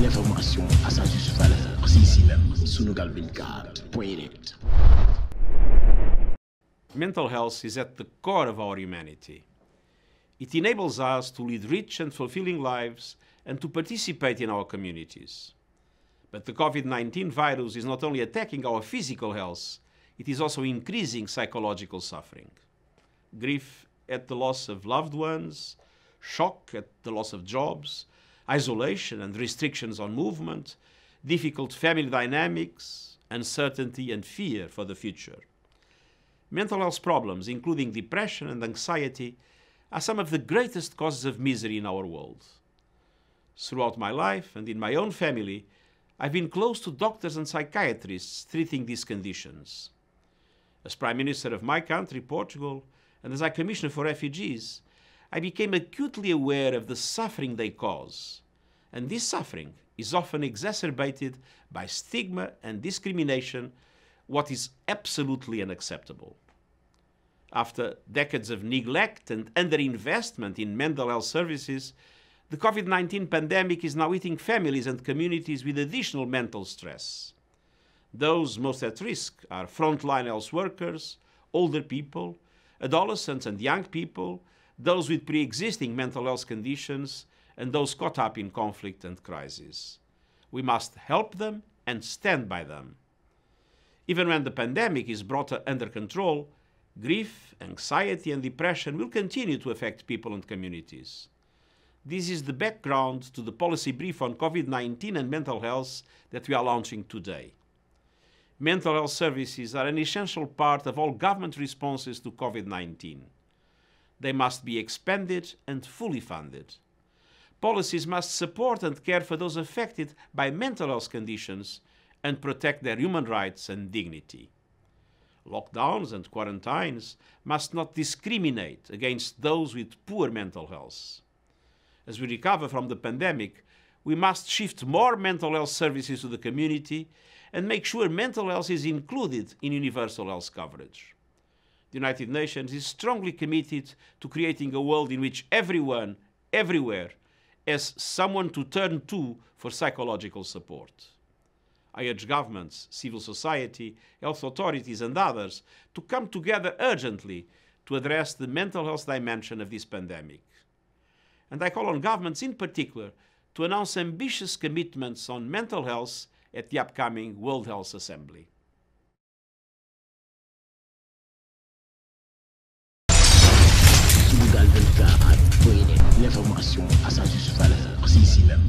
l'information à sa juste valeur c'est ici même Mental health is at the core of our humanity. It enables us to lead rich and fulfilling lives and to participate in our communities. But the COVID 19 virus is not only attacking our physical health, it is also increasing psychological suffering. Grief at the loss of loved ones, shock at the loss of jobs, isolation and restrictions on movement, difficult family dynamics, uncertainty and fear for the future. Mental health problems, including depression and anxiety, are some of the greatest causes of misery in our world. Throughout my life and in my own family, I've been close to doctors and psychiatrists treating these conditions. As Prime Minister of my country, Portugal, and as I Commissioner for Refugees, I became acutely aware of the suffering they cause. And this suffering is often exacerbated by stigma and discrimination, what is absolutely unacceptable. After decades of neglect and underinvestment in mental health services, the COVID 19 pandemic is now hitting families and communities with additional mental stress. Those most at risk are frontline health workers, older people, adolescents and young people, those with pre-existing mental health conditions, and those caught up in conflict and crisis. We must help them and stand by them. Even when the pandemic is brought under control, grief, anxiety, and depression will continue to affect people and communities. This is the background to the policy brief on COVID 19 and mental health that we are launching today. Mental health services are an essential part of all government responses to COVID 19. They must be expanded and fully funded. Policies must support and care for those affected by mental health conditions and protect their human rights and dignity. Lockdowns and quarantines must not discriminate against those with poor mental health. As we recover from the pandemic, we must shift more mental health services to the community and make sure mental health is included in universal health coverage the United Nations is strongly committed to creating a world in which everyone, everywhere, has someone to turn to for psychological support. I urge governments, civil society, health authorities, and others to come together urgently to address the mental health dimension of this pandemic. And I call on governments in particular to announce ambitious commitments on mental health at the upcoming World Health Assembly. sunugal24.net l'information à sa juste valeur c'est ici même